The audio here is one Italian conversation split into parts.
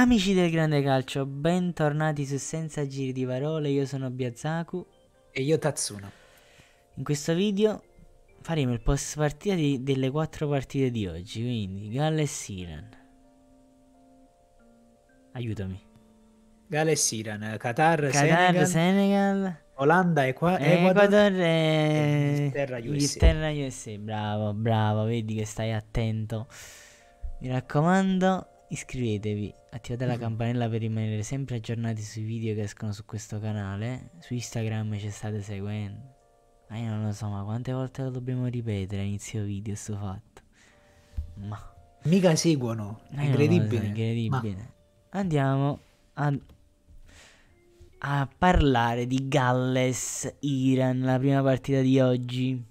Amici del grande calcio, bentornati su Senza giri di parole, io sono Biazaku e io Tatsuna. In questo video faremo il post partita di, delle quattro partite di oggi, quindi Gall e Siren. Aiutami. Gall e Siren, Qatar, Qatar Senegal, Senegal, Olanda, Equa- Ecuador, e Inghilterra, USA. USA. Bravo, bravo, vedi che stai attento. Mi raccomando, Iscrivetevi, attivate la mhm. campanella per rimanere sempre aggiornati sui video che escono su questo canale. Su Instagram ci state seguendo. Ma io non lo so, ma quante volte lo dobbiamo ripetere all'inizio video sto fatto? Ma... Mica seguono, è incredibile. So, incredibile. Ma... Andiamo a... a parlare di Galles-Iran, la prima partita di oggi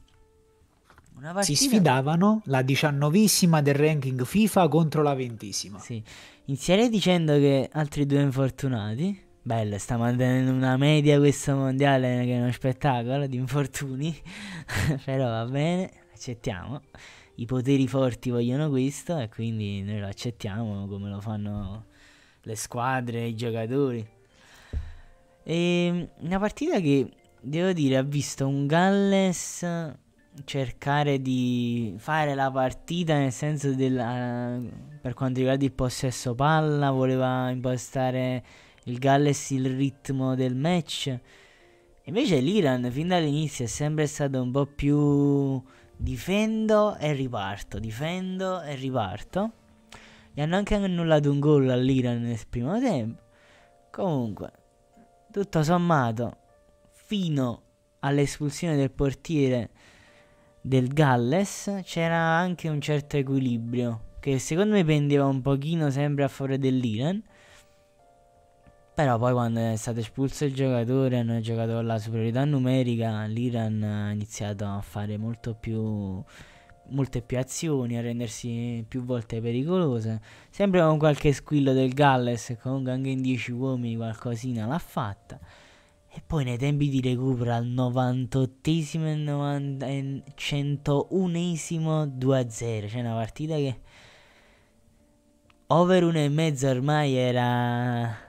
si sfidavano la diciannovesima del ranking FIFA contro la ventesima. Sì. Inizierei dicendo che altri due infortunati. Bello, sta mantenendo una media questo mondiale che è uno spettacolo di infortuni. Però va bene, accettiamo. I poteri forti vogliono questo e quindi noi lo accettiamo come lo fanno le squadre, i giocatori. E ehm, una partita che devo dire ha visto un Galles cercare di fare la partita nel senso della, per quanto riguarda il possesso palla, voleva impostare il Galles il ritmo del match. Invece l'Iran fin dall'inizio è sempre stato un po' più difendo e riparto, difendo e riparto. E hanno anche annullato un gol all'Iran nel primo tempo. Comunque, tutto sommato, fino all'espulsione del portiere del Galles c'era anche un certo equilibrio che secondo me pendeva un pochino sempre a favore dell'Iran. Però poi quando è stato espulso il giocatore hanno giocato con la superiorità numerica, l'Iran ha iniziato a fare molto più molte più azioni, a rendersi più volte pericolose. Sempre con qualche squillo del Galles, comunque anche in 10 uomini qualcosina l'ha fatta. E poi nei tempi di recupero al 98esimo e, 90, 101esimo 2-0. Cioè una partita che over e mezzo ormai era...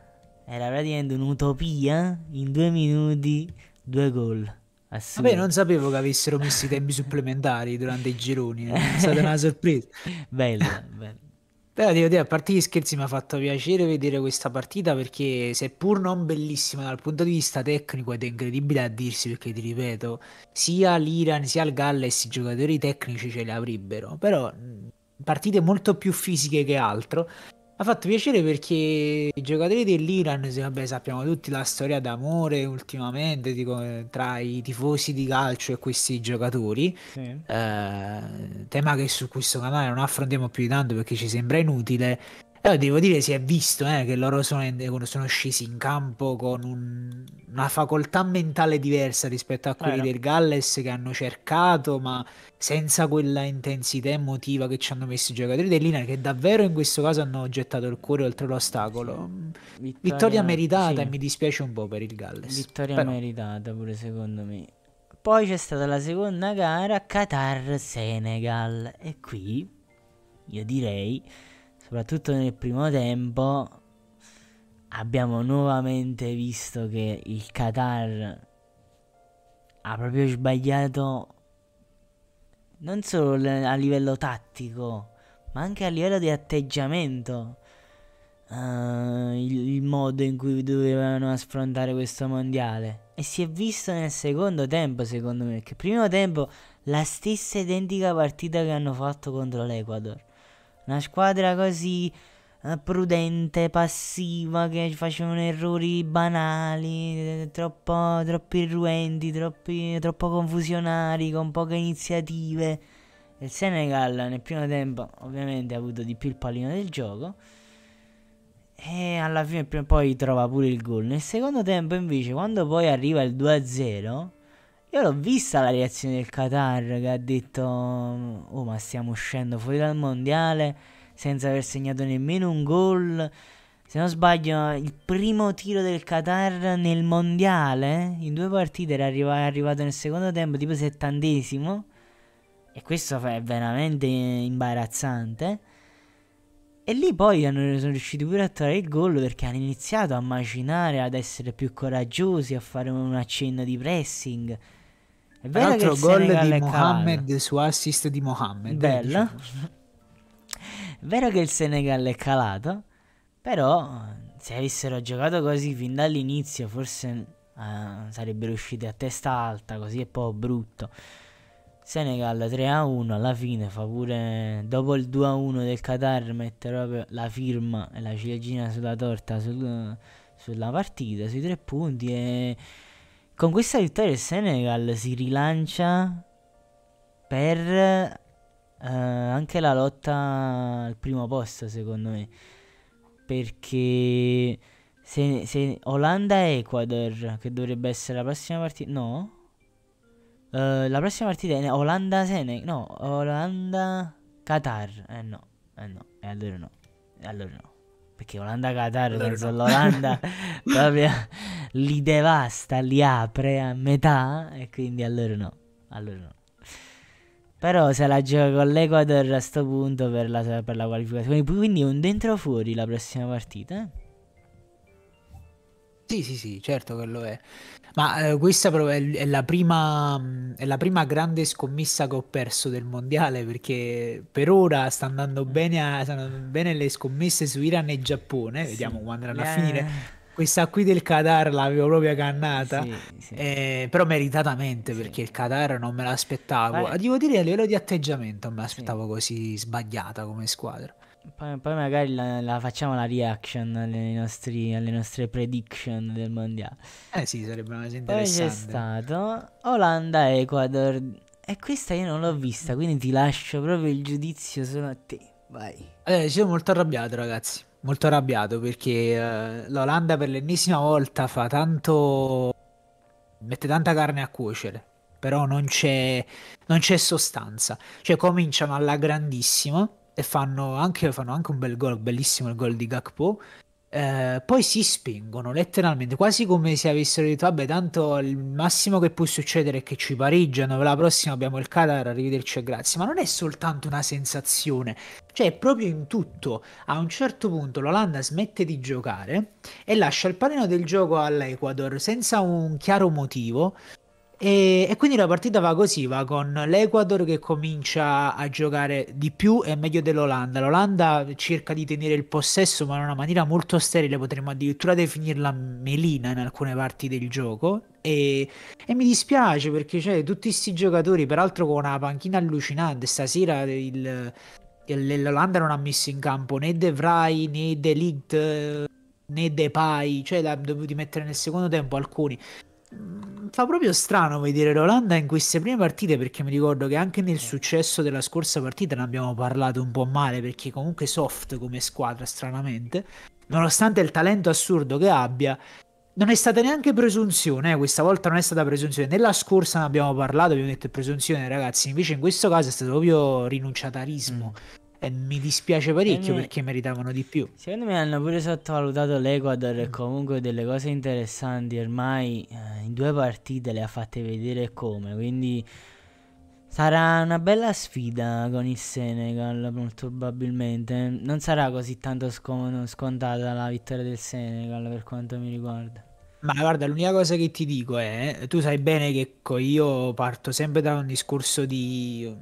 Era praticamente un'utopia. Eh? In due minuti, due gol. Assurdo. Vabbè, non sapevo che avessero messo i tempi supplementari durante i gironi. Eh. È stata una sorpresa. bello, bello. Beh, devo dire, a parte gli scherzi, mi ha fatto piacere vedere questa partita perché, seppur non bellissima dal punto di vista tecnico, ed è incredibile a dirsi perché, ti ripeto, sia l'Iran sia il Galles i giocatori tecnici ce li avrebbero, però partite molto più fisiche che altro ha fatto piacere perché i giocatori dell'Iran, se, vabbè, sappiamo tutti la storia d'amore ultimamente dico, tra i tifosi di calcio e questi giocatori, sì. eh, tema che su questo canale non affrontiamo più di tanto perché ci sembra inutile, però devo dire si è visto eh, che loro sono, eh, sono, scesi in campo con un, una facoltà mentale diversa rispetto a quelli eh, del Galles che hanno cercato, ma senza quella intensità emotiva che ci hanno messo i giocatori dell'Ina che davvero in questo caso hanno gettato il cuore oltre l'ostacolo. Vittoria, vittoria meritata sì. e mi dispiace un po' per il Galles. Vittoria però. meritata pure secondo me. Poi c'è stata la seconda gara Qatar-Senegal e qui io direi soprattutto nel primo tempo, abbiamo nuovamente visto che il Qatar ha proprio sbagliato non solo a livello tattico, ma anche a livello di atteggiamento. Uh, il, il, modo in cui dovevano affrontare questo mondiale. E si è visto nel secondo tempo, secondo me, perché primo tempo la stessa identica partita che hanno fatto contro l'Ecuador. Una squadra così eh, prudente, passiva, che facevano errori banali, eh, troppo, troppo irruenti, troppi, troppo confusionari, con poche iniziative. Il Senegal nel primo tempo ovviamente ha avuto di più il pallino del gioco. E alla fine poi trova pure il gol. Nel secondo tempo invece, quando poi arriva il 2-0, io l'ho vista la reazione del Qatar che ha detto: Oh, ma stiamo uscendo fuori dal mondiale senza aver segnato nemmeno un gol. Se non sbaglio, il primo tiro del Qatar nel mondiale in due partite era arrivato nel secondo tempo, tipo settantesimo. E questo è veramente imbarazzante. E lì poi hanno, sono riusciti pure a trovare il gol perché hanno iniziato a macinare, ad essere più coraggiosi, a fare un accenno di pressing. È bello L'altro gol di Mohamed su assist di Mohamed. Bello. È vero che il Senegal è calato, però se avessero giocato così fin dall'inizio forse uh, sarebbero usciti a testa alta, così è un po' brutto. Senegal 3-1 alla fine fa pure dopo il 2-1 del Qatar mette proprio la firma e la ciliegina sulla torta sul, sulla partita, sui tre punti e con questa vittoria il Senegal si rilancia per eh, anche la lotta al primo posto, secondo me. Perché se, se Olanda-Ecuador, che dovrebbe essere la prossima partita... No? Uh, la prossima partita è Olanda-Senegal. No, Olanda-Qatar. Eh no, eh no, e allora no. E allora no perché Olanda-Qatar verso l'Olanda proprio li devasta, li apre a metà e quindi allora no, allora no. Però se la gioca con l'Equador a sto punto per la, per la qualificazione, quindi un dentro fuori la prossima partita. Eh? Sì, sì, sì, certo che lo è. Ma eh, questa però è, è, la prima, è la prima grande scommessa che ho perso del mondiale perché per ora sta andando mm. bene, a, andando bene le scommesse su Iran e Giappone, sì. vediamo quando andranno yeah. a finire. Questa qui del Qatar l'avevo proprio cannata, sì, sì. Eh, però meritatamente perché il Qatar non me l'aspettavo. Vale. Devo dire a livello di atteggiamento non me l'aspettavo così sbagliata come squadra. Poi, poi magari la, la, facciamo la reaction alle, nostri, alle, nostre prediction del mondiale. Eh sì, sarebbe una cosa interessante. Poi c'è stato Olanda-Ecuador. E questa io non l'ho vista, quindi ti lascio proprio il giudizio solo a te. Vai. Allora, eh, sono molto arrabbiato, ragazzi. Molto arrabbiato perché uh, l'Olanda per l'ennesima volta fa tanto. mette tanta carne a cuocere. Però non c'è, non c'è sostanza. Cioè, cominciano alla grandissima e fanno anche, fanno anche un bel gol, bellissimo il gol di Gakpo. Eh, poi si spingono letteralmente, quasi come se avessero detto: Vabbè, tanto il massimo che può succedere è che ci pareggiano. La prossima abbiamo il Qatar, arrivederci e grazie. Ma non è soltanto una sensazione, cioè proprio in tutto. A un certo punto l'Olanda smette di giocare e lascia il panino del gioco all'Ecuador senza un chiaro motivo. E, e, quindi la partita va così, va con l'Ecuador che comincia a giocare di più e meglio dell'Olanda. L'Olanda cerca di tenere il possesso ma in una maniera molto sterile, potremmo addirittura definirla melina in alcune parti del gioco. E, e mi dispiace perché cioè, tutti questi giocatori, peraltro con una panchina allucinante, stasera il, il, l'Olanda non ha messo in campo né De Vrij né De Ligt eh, né Pai, cioè l'ha dovuti mettere nel secondo tempo alcuni. Mm, fa proprio strano vedere l'Olanda in queste prime partite perché mi ricordo che anche nel successo della scorsa partita ne abbiamo parlato un po' male perché comunque soft come squadra stranamente nonostante il talento assurdo che abbia non è stata neanche presunzione, eh, questa volta non è stata presunzione. Nella scorsa ne abbiamo parlato, abbiamo detto presunzione, ragazzi. Invece in questo caso è stato proprio rinunciatarismo. Mm. E mi dispiace parecchio me... perché meritavano di più. Secondo me hanno pure sottovalutato l'Equador e mm. comunque delle cose interessanti ormai eh, in due partite le ha fatte vedere come, quindi sarà una bella sfida con il Senegal molto probabilmente. Non sarà così tanto sc- scontata la vittoria del Senegal per quanto mi riguarda. Ma guarda, l'unica cosa che ti dico è, tu sai bene che io parto sempre da un discorso di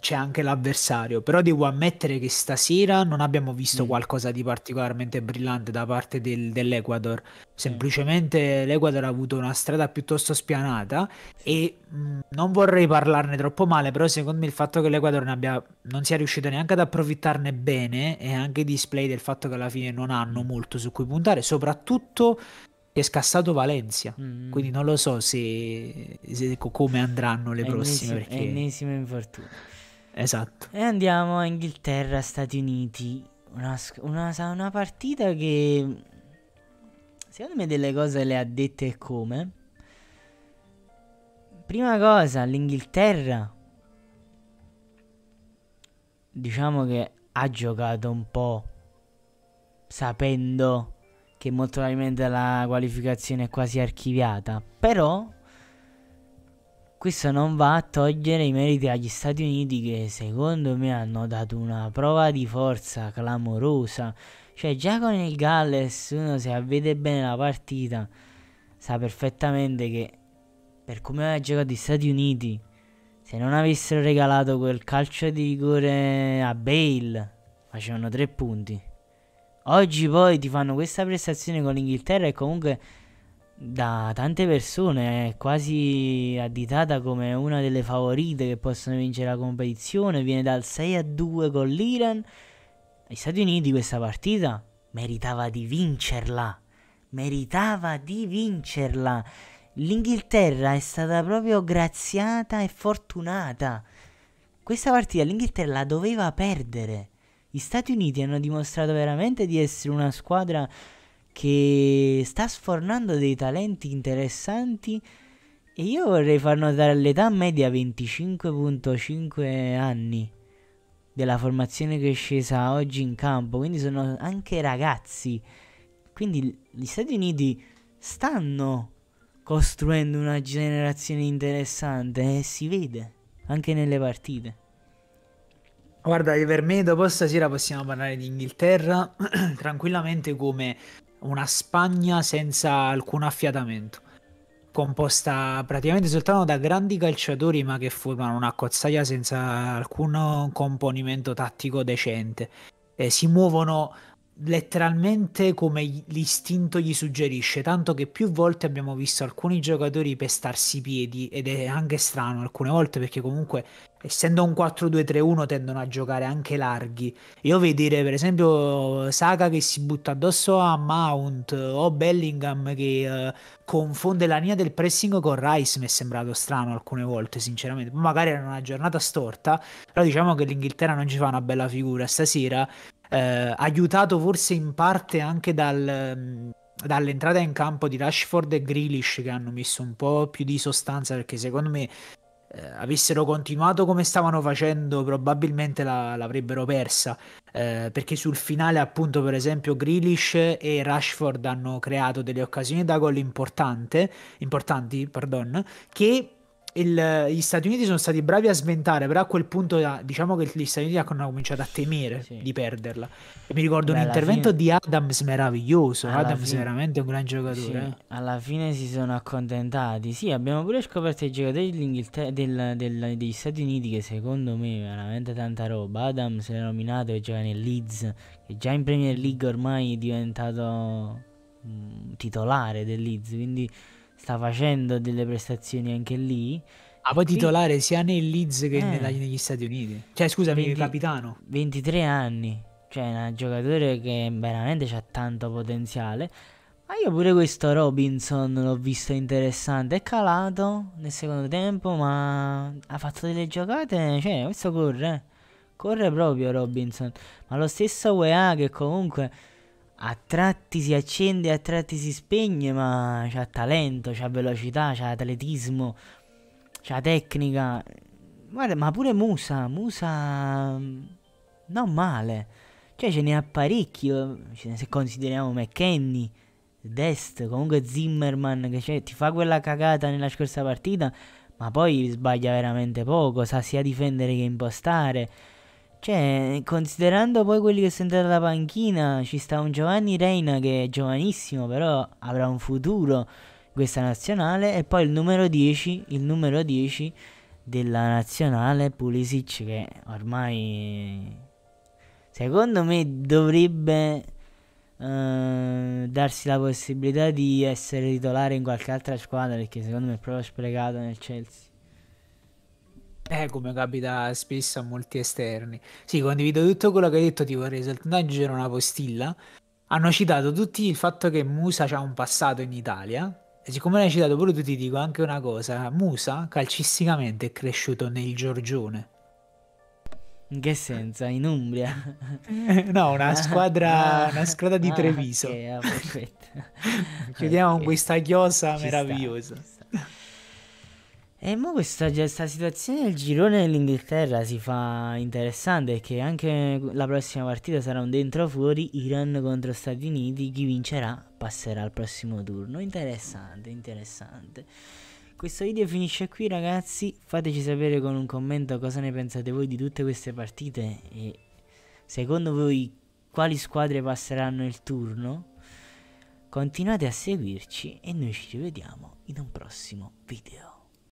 c'è anche l'avversario, però devo ammettere che stasera non abbiamo visto mm. qualcosa di particolarmente brillante da parte del, dell'Ecuador, mm. semplicemente mm. l'Ecuador ha avuto una strada piuttosto spianata e mh, mm, non vorrei parlarne troppo male, però secondo me il fatto che l'Ecuador abbia, non sia riuscito neanche ad approfittarne bene è anche display del fatto che alla fine non hanno mm. molto su cui puntare, soprattutto che è scassato Valencia. Mm. Quindi non lo so se, se come andranno le è prossime. Ennesima, perché... ennesima infortuna. Esatto. E andiamo a Inghilterra, Stati Uniti. Una, una, una partita che secondo me delle cose le ha dette e come. Prima cosa, l'Inghilterra diciamo che ha giocato un po' sapendo che molto probabilmente la qualificazione è quasi archiviata, però questo non va a togliere i meriti agli Stati Uniti che secondo me hanno dato una prova di forza clamorosa. Cioè già con il Galles uno se vede bene la partita sa perfettamente che per come ha giocato gli Stati Uniti se non avessero regalato quel calcio di rigore a Bale facevano tre punti. Oggi poi ti fanno questa prestazione con l'Inghilterra e comunque da tante persone, è quasi additata come una delle favorite che possono vincere la competizione, viene dal 6 a 2 con l'Iran. Gli Stati Uniti questa partita meritava di vincerla, meritava di vincerla. L'Inghilterra è stata proprio graziata e fortunata. Questa partita l'Inghilterra la doveva perdere. Gli Stati Uniti hanno dimostrato veramente di essere una squadra che sta sfornando dei talenti interessanti e io vorrei far notare l'età media 25.5 anni della formazione che è scesa oggi in campo, quindi sono anche ragazzi. Quindi gli Stati Uniti stanno costruendo una generazione interessante e si vede anche nelle partite. Guarda, per me dopo stasera possiamo parlare di Inghilterra tranquillamente come una Spagna senza alcun affiatamento, composta praticamente soltanto da grandi calciatori ma che formano una cozzaia senza alcun componimento tattico decente. Eh, si muovono letteralmente come l'istinto gli suggerisce, tanto che più volte abbiamo visto alcuni giocatori pestarsi i piedi ed è anche strano alcune volte perché comunque essendo un 4-2-3-1 tendono a giocare anche larghi. Io vedere per esempio Saga che si butta addosso a Mount o Bellingham che eh, confonde la linea del pressing con Rice mi è sembrato strano alcune volte sinceramente, magari era una giornata storta, però diciamo che l'Inghilterra non ci fa una bella figura stasera eh, aiutato forse in parte anche dal, mm, dall'entrata in campo di Rashford e Grealish che hanno messo un po' più di sostanza perché secondo me eh, avessero continuato come stavano facendo probabilmente la, l'avrebbero persa eh, perché sul finale appunto per esempio Grealish e Rashford hanno creato delle occasioni da gol importanti pardon, che il, gli Stati Uniti sono stati bravi a sventare, però a quel punto ah, diciamo che gli Stati Uniti hanno cominciato a temere sì. di perderla. mi ricordo Beh, un intervento fine... di Adams meraviglioso, alla Adams fine... veramente un gran giocatore. Sì. Eh. Alla fine si sono accontentati, sì abbiamo pure scoperto i giocatori del, del, degli Stati Uniti che secondo me è veramente tanta roba. Adams era nominato e gioca nel Leeds, che già in Premier League ormai è diventato mh, mm, titolare del Leeds, quindi sta facendo delle prestazioni anche lì. Ah, poi qui... titolare sia nel Leeds che eh. nella, negli Stati Uniti. Cioè, scusami, 20, capitano. 23 anni. Cioè, è un giocatore che veramente ha tanto potenziale. Ma io pure questo Robinson l'ho visto interessante. È calato nel secondo tempo, ma ha fatto delle giocate. Cioè, questo corre. Corre proprio Robinson. Ma lo stesso UEA che comunque a tratti si accende, a tratti si spegne, ma c'ha talento, c'ha velocità, c'ha atletismo, c'ha tecnica. Guarda, ma pure Musa, Musa mm, non male. Cioè ce ne ha parecchio, se consideriamo McKenny, Dest, comunque Zimmerman che cioè, ti fa quella cagata nella scorsa partita, ma poi sbaglia veramente poco, sa sia difendere che impostare. Cioè, considerando poi quelli che sono entrati dalla panchina, ci sta un Giovanni Reina che è giovanissimo, però avrà un futuro in questa nazionale. E poi il numero 10, il numero 10 della nazionale, Pulisic, che ormai secondo me dovrebbe eh, darsi la possibilità di essere titolare in qualche altra squadra, perché secondo me è proprio sprecato nel Chelsea. Eh, come capita spesso a molti esterni. Sì, condivido tutto quello che hai detto, ti vorrei soltanto aggiungere una postilla. Hanno citato tutti il fatto che Musa ha un passato in Italia. E siccome l'hai citato pure tu ti dico anche una cosa. Musa calcisticamente è cresciuto nel Giorgione. In che senso? In Umbria? no, una squadra, una squadra di ah, Treviso. Ok, ah, perfetto. Chiudiamo okay. con questa chiosa ci meravigliosa. Sta, e mo questa, questa situazione del girone dell'Inghilterra si fa interessante perché anche la prossima partita sarà un dentro fuori Iran contro Stati Uniti, chi vincerà passerà al prossimo turno. Interessante, interessante. Questo video finisce qui ragazzi, fateci sapere con un commento cosa ne pensate voi di tutte queste partite e secondo voi quali squadre passeranno il turno. Continuate a seguirci e noi ci rivediamo in un prossimo video.